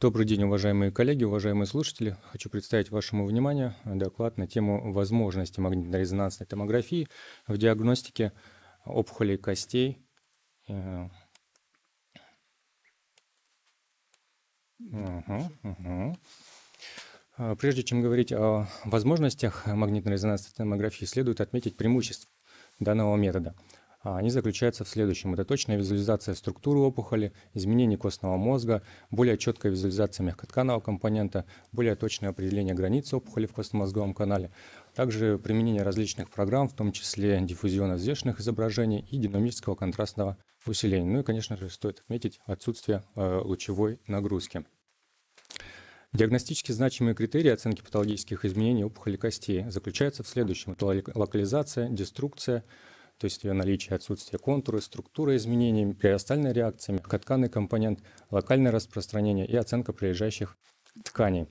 Добрый день, уважаемые коллеги, уважаемые слушатели. Хочу представить вашему вниманию доклад на тему возможности магнитно-резонансной томографии в диагностике опухолей костей Угу, угу. Прежде чем говорить о возможностях магнитно-резонансной томографии, следует отметить преимущества данного метода. А, они заключаются в следующем. Это точная визуализация структуры опухоли, изменений костного мозга, более четкая визуализация мягкотканого компонента, более точное определение границ опухоли в костно-мозговом канале, также применение различных программ, в том числе диффузионно-взвешенных изображений и динамического контрастного усиления. Ну и, конечно же, стоит отметить отсутствие э, лучевой нагрузки. Диагностически значимые критерии оценки патологических изменений опухоли костей заключаются в следующем. Это локализация, деструкция, то есть ее наличие, отсутствие контуры, структура изменений, периостальной реакциями, мягкотканный компонент, локальное распространение и оценка прилежащих тканей.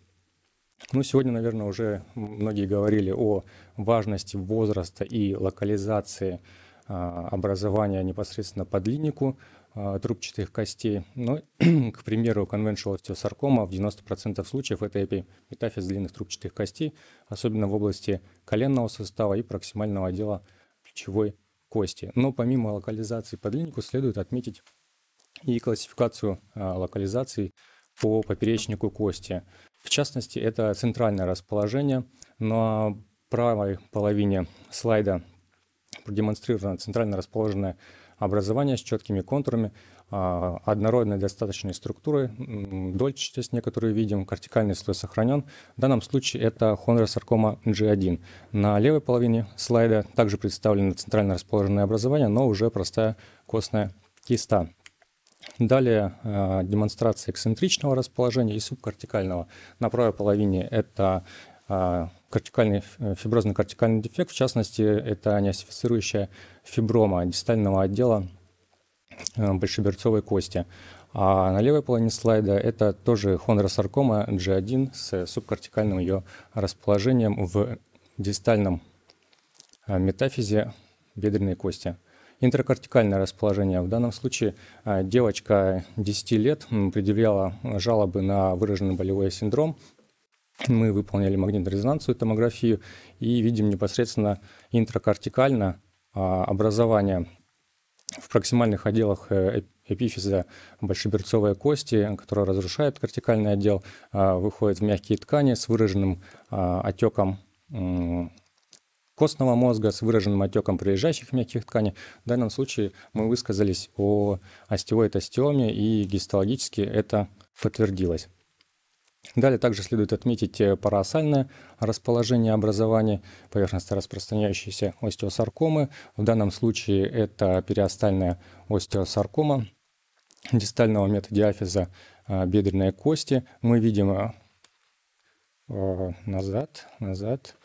Ну, сегодня, наверное, уже многие говорили о важности возраста и локализации а, образования непосредственно под линику а, трубчатых костей. Но, ну, к примеру, конвеншал остеосаркома в 90% случаев это эпиметафиз длинных трубчатых костей, особенно в области коленного сустава и проксимального отдела плечевой кости. Но помимо локализации по длиннику следует отметить и классификацию а, локализаций по поперечнику кости. В частности, это центральное расположение. На правой половине слайда продемонстрировано центрально расположенная образование с четкими контурами, а, однородной достаточной структуры, дольчатость некоторую видим, кортикальный слой сохранен. В данном случае это хондросаркома G1. На левой половине слайда также представлено центрально расположенное образование, но уже простая костная киста. Далее э, демонстрация эксцентричного расположения и субкортикального. На правой половине это а, кортикальный, э, фиброзный кортикальный дефект, в частности, это неосифицирующая фиброма дистального отдела э, большеберцовой кости. А на левой половине слайда это тоже хондросаркома G1 с субкортикальным ее расположением в дистальном э, метафизе бедренной кости. Интеркортикальное расположение. В данном случае девочка 10 лет предъявляла жалобы на выраженный болевой синдром, мы выполняли магнитно-резонансную томографию и видим непосредственно интракортикально а, образование в проксимальных отделах э, эпифиза большеберцовой кости, которая разрушает кортикальный отдел, а, выходит в мягкие ткани с выраженным а, отеком костного мозга с выраженным отеком прилежащих мягких тканей. В данном случае мы высказались о остеоид и гистологически это подтвердилось. Далее также следует отметить э, парасальное расположение образования поверхности распространяющейся остеосаркомы. В данном случае это периостальная остеосаркома дистального метадиафиза э, бедренной кости. Мы видим э, назад, назад.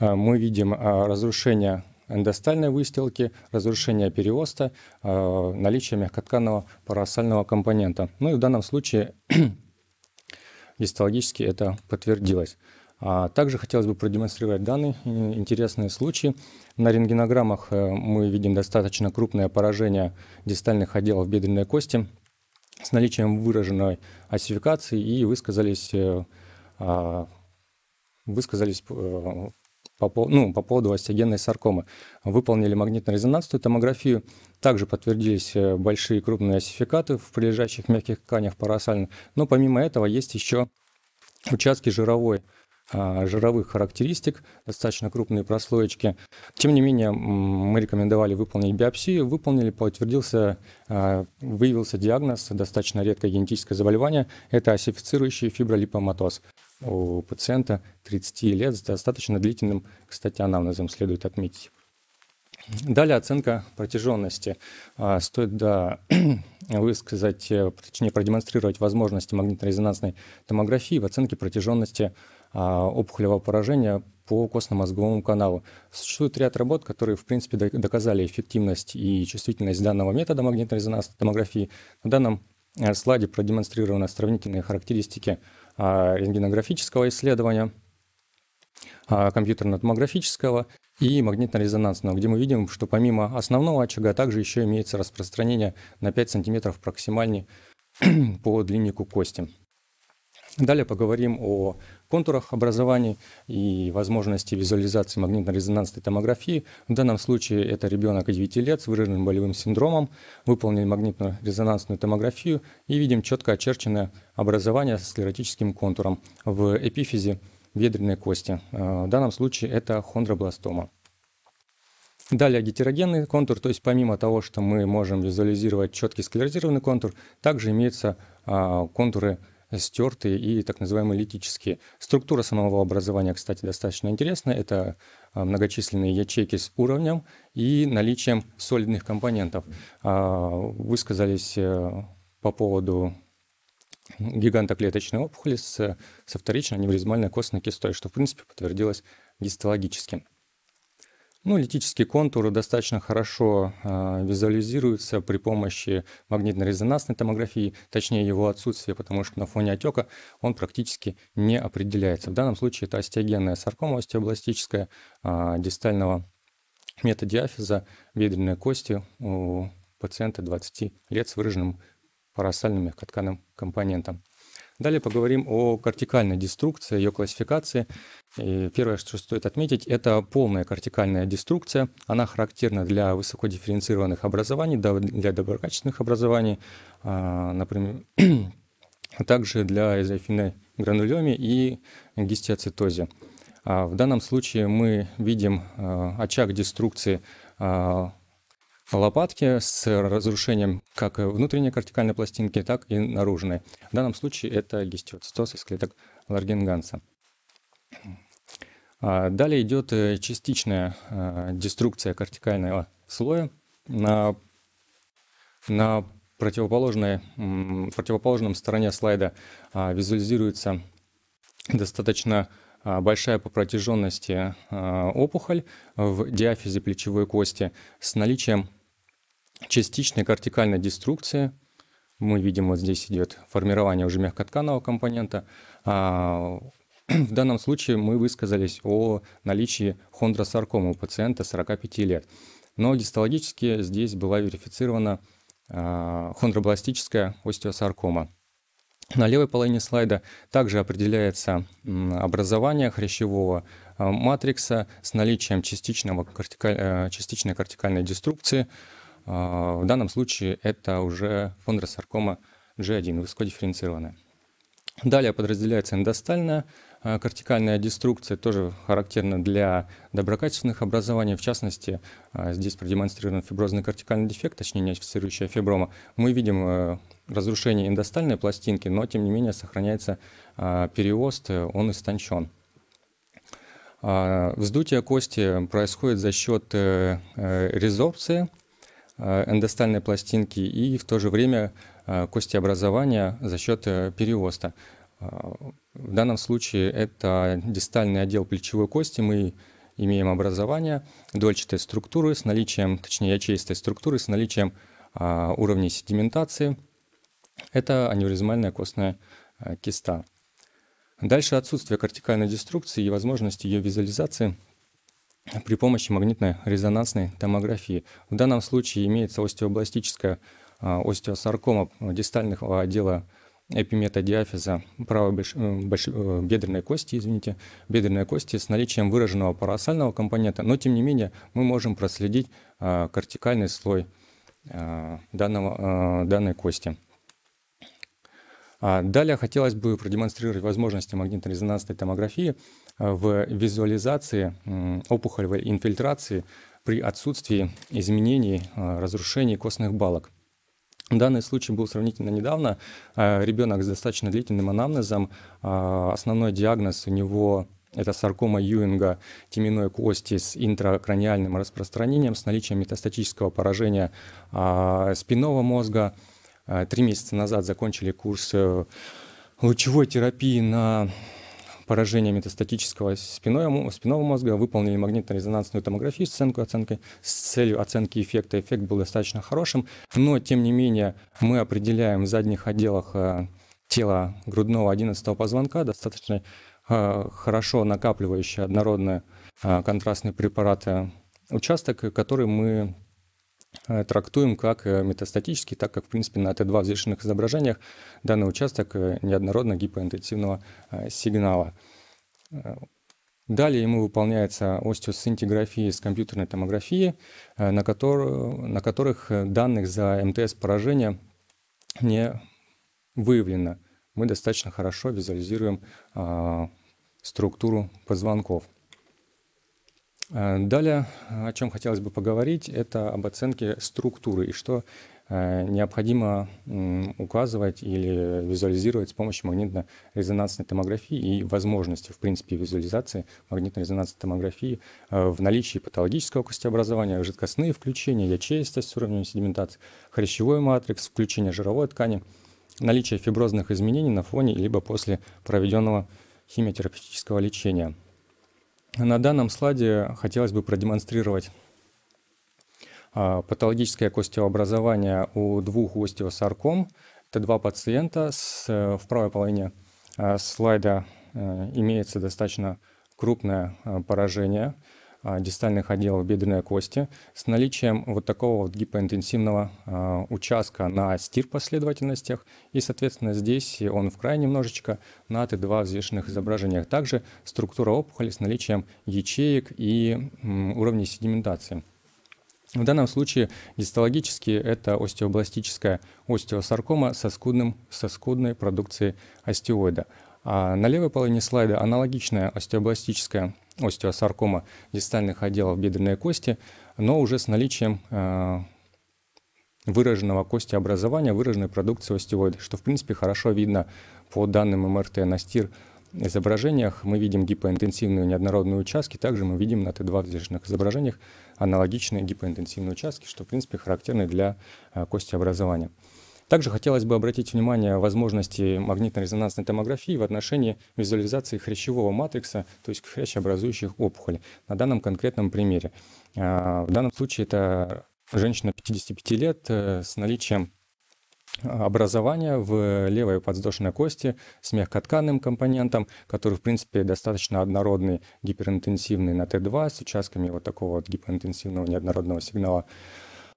Мы видим разрушение эндостальной выстилки, разрушение периоста, наличие мягкотканного парасального компонента. Ну и в данном случае гистологически это подтвердилось. А также хотелось бы продемонстрировать данные, интересные случаи. На рентгенограммах э, мы видим достаточно крупное поражение дистальных отделов бедренной кости с наличием выраженной осификации и высказались, э, а, высказались э, по, ну, по поводу остеогенной саркомы. Выполнили магнитно-резонансную томографию. Также подтвердились э, большие крупные осификаты в прилежащих мягких тканях парасально. Но помимо этого есть еще участки жировой а, жировых характеристик, достаточно крупные прослоечки. Тем не менее, мы рекомендовали выполнить биопсию, выполнили, подтвердился, а, выявился диагноз, достаточно редкое генетическое заболевание, это осифицирующий фибролипоматоз у пациента 30 лет с достаточно длительным, кстати, анамнезом следует отметить. Далее оценка протяженности. А, стоит да, высказать, э, точнее продемонстрировать возможности магнитно-резонансной томографии в оценке протяженности а, опухолевого поражения по костно-мозговому каналу. Существует ряд работ, которые, в принципе, доказали эффективность и чувствительность данного метода магнитно-резонансной томографии. На данном э, слайде продемонстрированы сравнительные характеристики а, рентгенографического исследования, а, компьютерно-томографического и магнитно-резонансного, где мы видим, что помимо основного очага также еще имеется распространение на 5 см проксимальнее по длиннику кости. Далее поговорим о контурах образования и возможности визуализации магнитно-резонансной томографии. В данном случае это ребенок 9 лет с выраженным болевым синдромом. Выполнили магнитно-резонансную томографию и видим четко очерченное образование с склеротическим контуром в эпифизе ведреной кости. Э, в данном случае это хондробластома. Далее гетерогенный контур, то есть помимо того, что мы можем визуализировать четкий склерозированный контур, также имеются а, контуры стертые и так называемые литические. Структура самого образования, кстати, достаточно интересная. Это а, многочисленные ячейки с уровнем и наличием солидных компонентов. А, высказались э, по поводу гиганта клеточной опухоли с, со вторичной невризмальной костной кистой, что, в принципе, подтвердилось гистологическим. Ну, литические контуры достаточно хорошо э, визуализируются при помощи магнитно-резонансной томографии, точнее его отсутствие, потому что на фоне отека он практически не определяется. В данном случае это остеогенная саркома остеобластическая э, а, дистального метадиафиза бедренной кости у пациента 20 лет с выраженным парасальным мягкотканым компонентом. Далее поговорим о кортикальной деструкции, ее классификации. И первое, что стоит отметить, это полная кортикальная деструкция. Она характерна для высокодифференцированных образований, для доброкачественных образований, а, например, а также для эзофильной гранулеме и гистиоцитозе. А в данном случае мы видим а, очаг деструкции лопатки с разрушением как внутренней кортикальной пластинки, так и наружной. В данном случае это гистиоцитоз из клеток Ларгенганса. А, далее идет э, частичная а, деструкция кортикального слоя на, на противоположной, противоположном стороне слайда а, визуализируется достаточно большая по протяженности опухоль в диафизе плечевой кости с наличием частичная кортикальная деструкция. Мы видим, вот здесь идет формирование уже мягкотканного компонента. А, в данном случае мы высказались о наличии хондросаркома у пациента 45 лет. Но гистологически здесь была верифицирована а, хондробластическая остеосаркома. На левой половине слайда также определяется образование хрящевого а, матрикса с наличием частичного, э, частичной кортикальной деструкции – а, в данном случае это уже фондросаркома G1, высокодифференцированная. Далее подразделяется эндостальная а, кортикальная деструкция, тоже характерна для доброкачественных образований. В частности, а, здесь продемонстрирован фиброзный кортикальный дефект, точнее неофицирующая фиброма. Мы видим разрушение эндостальной пластинки, но тем не менее сохраняется переост, э, он истончен. Вздутие кости происходит за счет э, э, резорбции Э, эндостальной пластинки и в то же время э, кости образования за счет э, переоста. В данном случае это дистальный отдел плечевой кости. Мы имеем образование дольчатой структуры с наличием, точнее ячеистой структуры с наличием а, уровней седиментации. Это аневризмальная костная киста. Дальше отсутствие кортикальной деструкции и возможность ее визуализации – при помощи магнитно-резонансной томографии. В данном случае имеется остеобластическая а, остеосаркома а, дистального а, отдела эпиметодиафиза правой больш... Э, больш... Э, бедренной кости, извините, бедренной кости с наличием выраженного парасального компонента, но тем не менее мы можем проследить а, кортикальный слой а, данного, а, данной кости. А далее хотелось бы продемонстрировать возможности магнитно-резонансной томографии. Э, в визуализации опухолевой инфильтрации при отсутствии изменений, э, разрушений костных балок. Данный случай был сравнительно недавно. Э, ребенок с достаточно длительным анамнезом. Основной диагноз у него это саркома Юинга теменной кости с интракраниальным распространением, с наличием метастатического поражения спинного мозга. Три месяца назад закончили курс лучевой терапии на поражения метастатического спинного, спинного мозга, выполнили магнитно-резонансную томографию с оценкой, оценкой с целью оценки эффекта. Эффект был достаточно хорошим, но тем не менее мы определяем в задних отделах э, тела грудного 11 позвонка достаточно э, хорошо накапливающие однородные э, контрастные препараты участок, который мы Э, трактуем как э, метастатический, так как, в принципе, на Т2 взвешенных изображениях данный участок э, неоднородно гипоинтенсивного сигнала. Далее ему выполняется остеосцинтиграфия с компьютерной томографией, на, котор... на которых данных за МТС поражения не выявлено. Мы достаточно хорошо визуализируем а, структуру позвонков. Э, далее, о чем хотелось бы поговорить, это об оценке структуры и что э, необходимо указывать или визуализировать с помощью магнитно-резонансной томографии и возможности, в принципе, визуализации магнитно-резонансной томографии э, в наличии патологического костеобразования, жидкостные включения, ячеистость с уровнем седиментации, хрящевой матрикс, включение жировой ткани, наличие фиброзных изменений на фоне либо после проведенного химиотерапевтического лечения – на данном слайде хотелось бы продемонстрировать а, патологическое костеобразование у двух остеосарком. Это два пациента. Э, в правой половине а, слайда э, имеется достаточно крупное а, поражение – а, дистальных отделов бедренной кости с наличием вот такого вот гипоинтенсивного а, участка на стир последовательностях. И, соответственно, здесь он в крае немножечко на Т2 взвешенных изображениях. Также структура опухоли с наличием ячеек и уровней седиментации. В данном случае гистологически это остеобластическая остеосаркома со, скудным, со скудной продукцией остеоида. А на левой половине слайда аналогичная остеобластическая остеосаркома дистальных отделов бедренной кости, но уже с наличием э, выраженного костеобразования, выраженной продукции остеоида, что, в принципе, хорошо видно по данным МРТ на стир изображениях. Мы видим гипоинтенсивные неоднородные участки, также мы видим на Т2 взвешенных изображениях аналогичные гипоинтенсивные участки, что, в принципе, характерны для э, костеобразования. образования. Также хотелось бы обратить внимание возможности магнитно-резонансной томографии в отношении визуализации хрящевого матрикса, то есть хрящеобразующих опухолей, на данном конкретном примере. А, в данном случае это женщина 55 лет э, с наличием образования в левой подвздошной кости с мягкотканным компонентом, который, в принципе, достаточно однородный, гиперинтенсивный на Т2 с участками вот такого вот гиперинтенсивного неоднородного сигнала.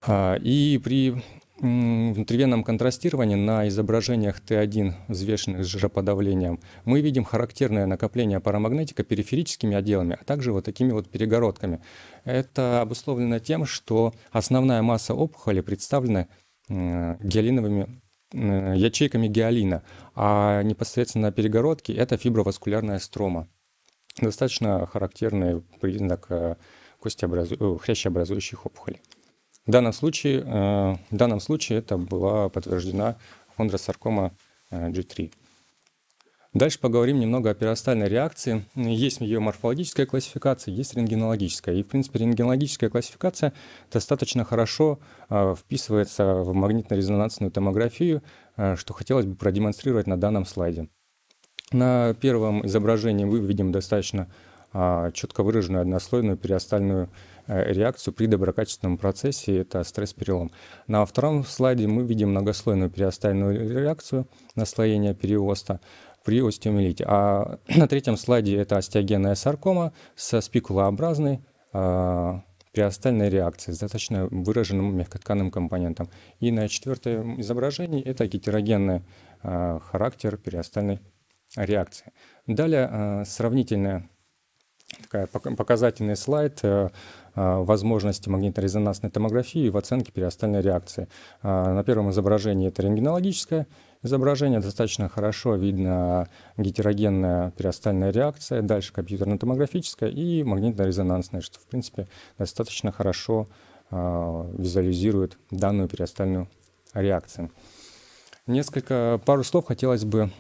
А, и при в внутривенном контрастировании на изображениях Т1, взвешенных с жироподавлением, мы видим характерное накопление парамагнетика периферическими отделами, а также вот такими вот перегородками. Это обусловлено тем, что основная масса опухоли представлена гиалиновыми э, ячейками гиалина, а непосредственно перегородки — это фиброваскулярная строма. Достаточно характерный признак э, костеобразу... Э, хрящеобразующих опухолей. В данном случае, э, в данном случае это была подтверждена хондросаркома э, G3. Дальше поговорим немного о периостальной реакции. Есть ее морфологическая классификация, есть рентгенологическая. И, в принципе, рентгенологическая классификация достаточно хорошо э, вписывается в магнитно-резонансную томографию, что хотелось бы продемонстрировать на данном слайде. На первом изображении мы видим достаточно а, четко выраженную однослойную периостальную э, реакцию при доброкачественном процессе, это стресс-перелом. На втором слайде мы видим многослойную периостальную реакцию наслоения переоста при остеомиелите. А на третьем слайде это остеогенная саркома со спикулообразной а, периостальной реакции с достаточно выраженным мягкотканным компонентом. И на четвертом изображении это гетерогенный а, характер периостальной реакции. Далее сравнительная такая показательный слайд э, э, возможности магнитно-резонансной томографии в оценке периостальной реакции. Э, на первом изображении это рентгенологическое изображение, достаточно хорошо видно гетерогенная периостальная реакция, дальше компьютерно-томографическая и магнитно-резонансная, что в принципе достаточно хорошо визуализирует данную периостальную реакцию. Несколько, пару слов хотелось бы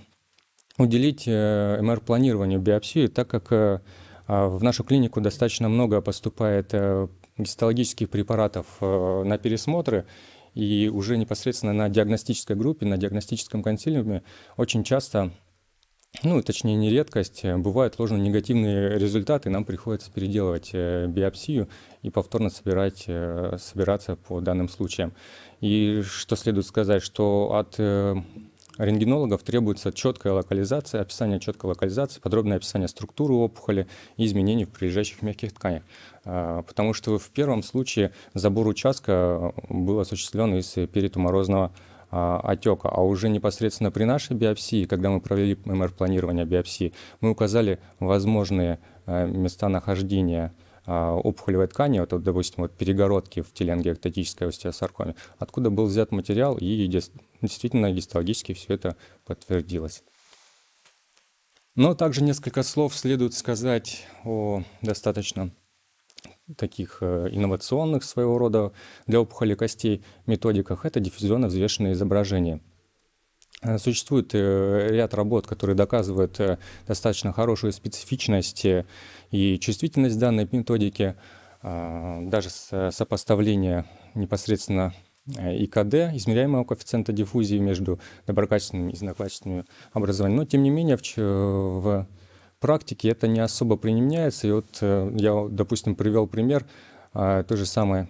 уделить МР-планированию биопсии, так как а в нашу клинику достаточно много поступает э, гистологических препаратов э, на пересмотры, и уже непосредственно на диагностической группе, на диагностическом консилиуме очень часто ну, точнее, не редкость, э, бывают ложно негативные результаты, нам приходится переделывать биопсию и повторно собирать, собираться по данным случаям. И что следует сказать, что от рентгенологов требуется четкая локализация, описание четкой локализации, подробное описание структуры опухоли и изменений в прилежащих мягких тканях. А, потому что в первом случае забор участка э, был осуществлен из перитуморозного а, отека. А уже непосредственно при нашей биопсии, когда мы провели МР-планирование биопсии, мы указали возможные э, места нахождения а, опухолевой ткани, вот, вот допустим, вот перегородки в теленгиэктатической остеосаркоме, откуда был взят материал, и действительно гистологически все это подтвердилось. Но также несколько слов следует сказать о достаточно таких э, инновационных своего рода для опухоли костей методиках. Это диффузионно взвешенные изображения. Э, существует э, ряд работ, которые доказывают э, достаточно хорошую специфичность и чувствительность данной методики, даже сопоставление непосредственно ИКД, измеряемого коэффициента диффузии между доброкачественными и злокачественными образованием. Но, тем не менее, в, в практике это не особо применяется. И вот я, допустим, привел пример той же самой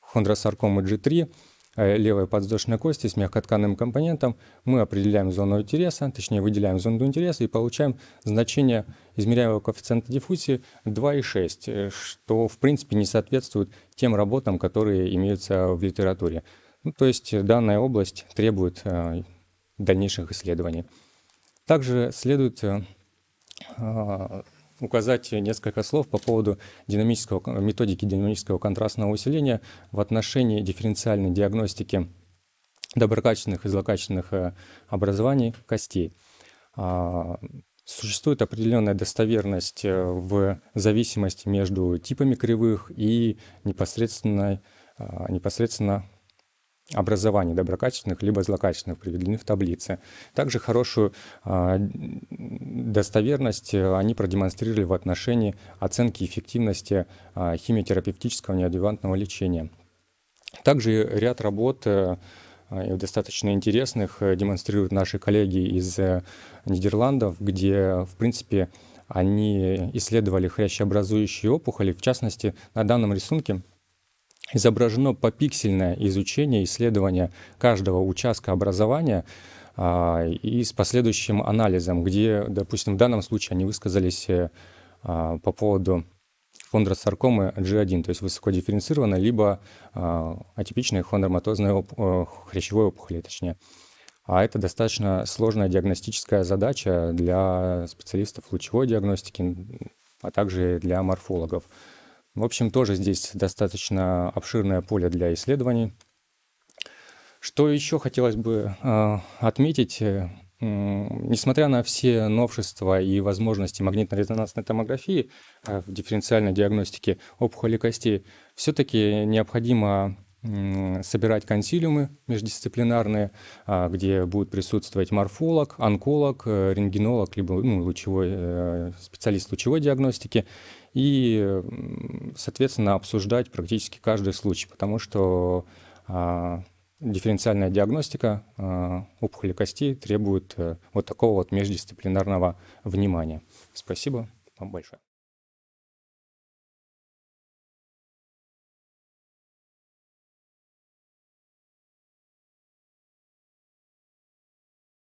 хондросаркомы G3, Э, левой подвздошной кости с мягкотканным компонентом, мы определяем зону интереса, точнее выделяем зону интереса и получаем значение измеряемого коэффициента диффузии 2,6, э, что в принципе не соответствует тем работам, которые имеются в литературе. Ну, то есть э, данная область требует дальнейших исследований. Также следует указать несколько слов по поводу динамического, методики динамического контрастного усиления в отношении дифференциальной диагностики доброкачественных и злокачественных э, образований костей. А, существует определенная достоверность э, в зависимости между типами кривых и а, непосредственно, непосредственно образования доброкачественных либо злокачественных приведены в таблице. Также хорошую а, достоверность э, они продемонстрировали в отношении оценки эффективности а, химиотерапевтического неодевантного лечения. Также ряд работ э, э, достаточно интересных демонстрируют наши коллеги из Нидерландов, где, в принципе, они исследовали хрящеобразующие опухоли. В частности, на данном рисунке изображено попиксельное изучение, исследование каждого участка образования а, и с последующим анализом, где, допустим, в данном случае они высказались э, а, по поводу хондросаркомы G1, то есть высокодифференцированной, либо а, атипичной хондроматозной оп- э, хрящевой опухоли, точнее. А это достаточно сложная диагностическая задача для специалистов лучевой диагностики, а также для морфологов. В общем, тоже здесь достаточно обширное поле для исследований. Что еще хотелось бы э, отметить, э, несмотря на все новшества и возможности магнитно-резонансной томографии э, в дифференциальной диагностике опухоли костей, все-таки необходимо собирать консилиумы междисциплинарные, а, где будет присутствовать морфолог, онколог, э, рентгенолог, либо ну, лучевой, э, специалист лучевой диагностики, и, соответственно, обсуждать практически каждый случай, потому что а, дифференциальная диагностика а, опухоли костей требует э, вот такого вот междисциплинарного внимания. Спасибо вам большое.